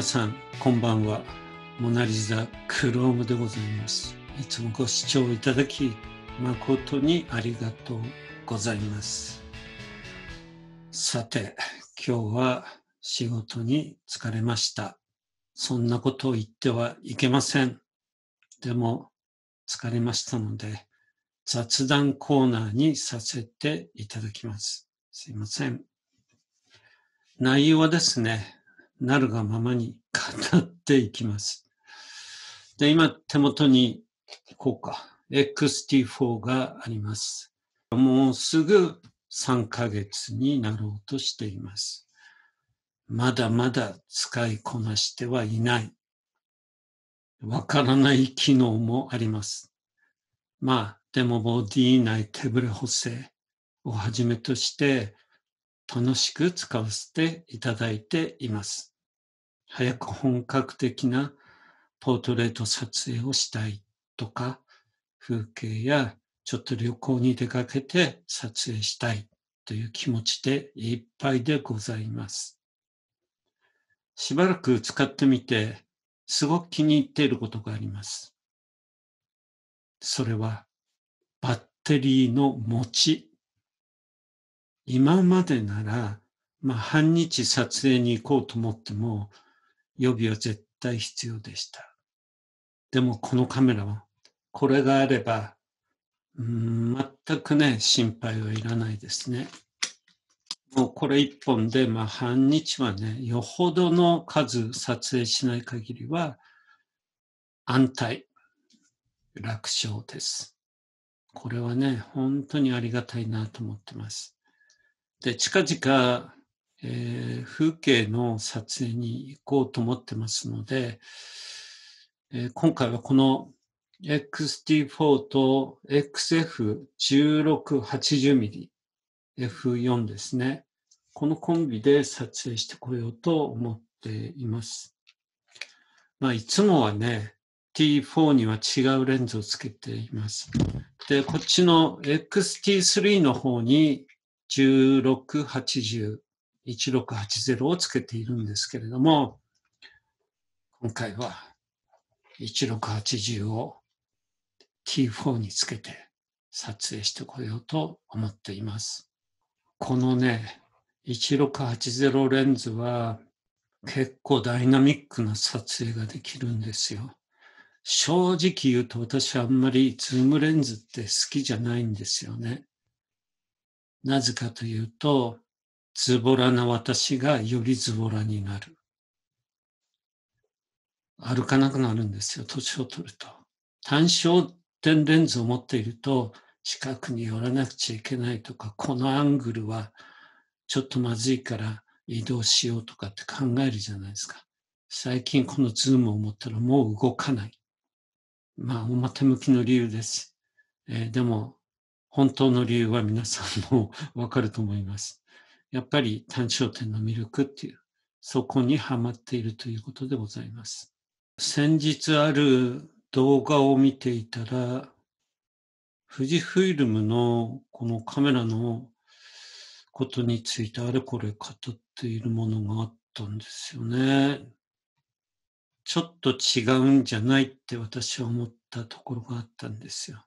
皆さん、こんばんは。モナリザ・クロームでございます。いつもご視聴いただき、誠にありがとうございます。さて、今日は仕事に疲れました。そんなことを言ってはいけません。でも、疲れましたので、雑談コーナーにさせていただきます。すいません。内容はですね、なるがままに語っていきます。で、今手元に、こうか、XT4 があります。もうすぐ3ヶ月になろうとしています。まだまだ使いこなしてはいない。わからない機能もあります。まあ、でもボディ内手ブレ補正をはじめとして、楽しく使わせていただいています。早く本格的なポートレート撮影をしたいとか、風景やちょっと旅行に出かけて撮影したいという気持ちでいっぱいでございます。しばらく使ってみて、すごく気に入っていることがあります。それは、バッテリーの持ち今までなら、まあ、半日撮影に行こうと思っても、予備は絶対必要でした。でもこのカメラは、これがあれば、うん、全くね、心配はいらないですね。もうこれ一本で、まあ半日はね、よほどの数撮影しない限りは、安泰、楽勝です。これはね、本当にありがたいなと思ってます。で、近々、えー、風景の撮影に行こうと思ってますので、えー、今回はこの XT4 と XF1680mmF4 ですね。このコンビで撮影してこようと思っています。まあ、いつもはね、T4 には違うレンズをつけています。で、こっちの XT3 の方に1680、1680をつけているんですけれども、今回は1680を T4 につけて撮影してこようと思っています。このね、1680レンズは結構ダイナミックな撮影ができるんですよ。正直言うと私はあんまりズームレンズって好きじゃないんですよね。なぜかというと、ズボラな私がよりズボラになる。歩かなくなるんですよ、年を取ると。単焦点レンズを持っていると、近くに寄らなくちゃいけないとか、このアングルはちょっとまずいから移動しようとかって考えるじゃないですか。最近このズームを持ったらもう動かない。まあ、表向きの理由です。えー、でも、本当の理由は皆さんもわかると思います。やっぱり単焦点の魅力っていう、そこにはまっているということでございます。先日ある動画を見ていたら、富士フイルムのこのカメラのことについてあれこれ語っているものがあったんですよね。ちょっと違うんじゃないって私は思ったところがあったんですよ。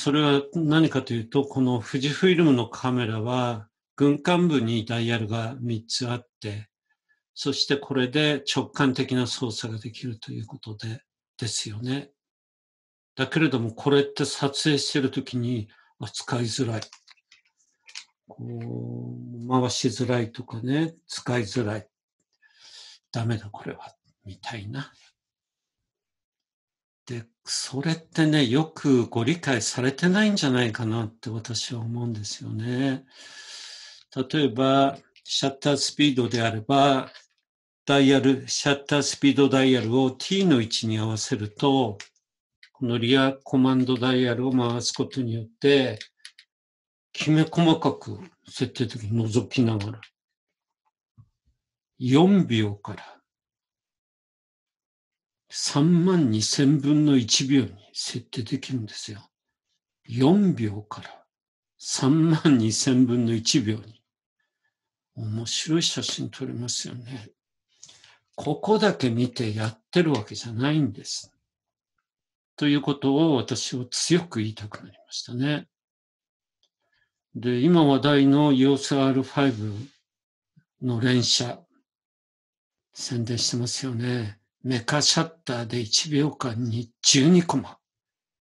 それは何かというと、この富士フイルムのカメラは、軍艦部にダイヤルが3つあって、そしてこれで直感的な操作ができるということで、ですよね。だけれども、これって撮影してるときに扱いづらい。こう、回しづらいとかね、使いづらい。ダメだ、これは。みたいな。それってね、よくご理解されてないんじゃないかなって私は思うんですよね。例えば、シャッタースピードであれば、ダイヤル、シャッタースピードダイヤルを t の位置に合わせると、このリアコマンドダイヤルを回すことによって、きめ細かく設定的に覗きながら、4秒から3万2千分の1秒に設定できるんですよ。4秒から3万2千分の1秒に。面白い写真撮れますよね。ここだけ見てやってるわけじゃないんです。ということを私を強く言いたくなりましたね。で、今話題の EOSR5 の連射、宣伝してますよね。メカシャッターで1秒間に12コマ。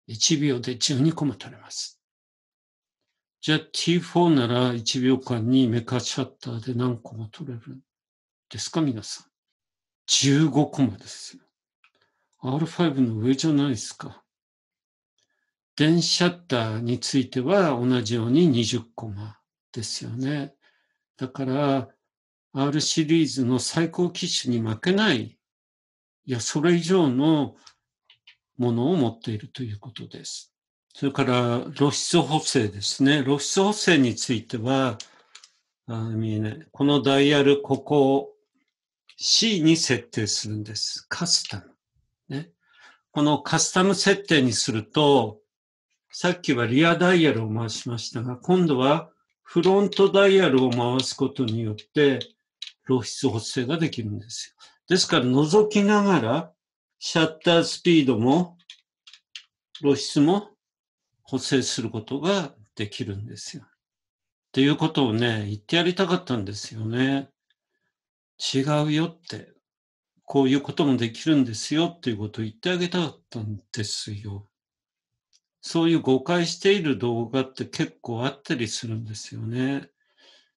1秒で12コマ取れます。じゃあ T4 なら1秒間にメカシャッターで何個も取れるんですか皆さん。15コマですよ。R5 の上じゃないですか。電シャッターについては同じように20コマですよね。だから R シリーズの最高機種に負けないいや、それ以上のものを持っているということです。それから、露出補正ですね。露出補正については、あ見えない。このダイヤル、ここを C に設定するんです。カスタム。ね。このカスタム設定にすると、さっきはリアダイヤルを回しましたが、今度はフロントダイヤルを回すことによって、露出補正ができるんですよ。ですから覗きながら、シャッタースピードも露出も補正することができるんですよ。っていうことをね、言ってやりたかったんですよね。違うよって、こういうこともできるんですよっていうことを言ってあげたかったんですよ。そういう誤解している動画って結構あったりするんですよね。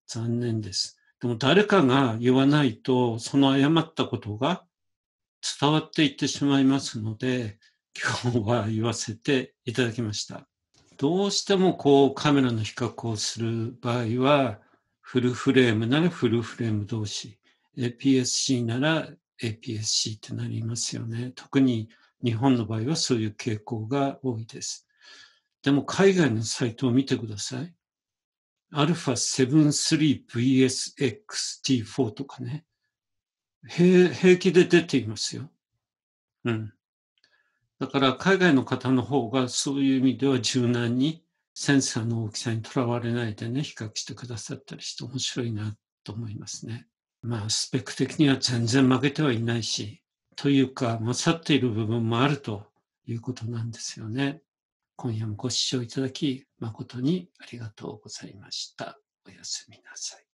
残念です。でも誰かが言わないと、その誤ったことが伝わっていってしまいますので、今日は言わせていただきました。どうしてもこうカメラの比較をする場合は、フルフレームならフルフレーム同士、APS-C なら APS-C ってなりますよね。特に日本の場合はそういう傾向が多いです。でも海外のサイトを見てください。α73VSXT4 とかね。平気で出ていますよ。うん。だから海外の方の方がそういう意味では柔軟にセンサーの大きさにとらわれないでね、比較してくださったりして面白いなと思いますね。まあ、スペック的には全然負けてはいないし、というか、勝っている部分もあるということなんですよね。今夜もご視聴いただき誠にありがとうございました。おやすみなさい。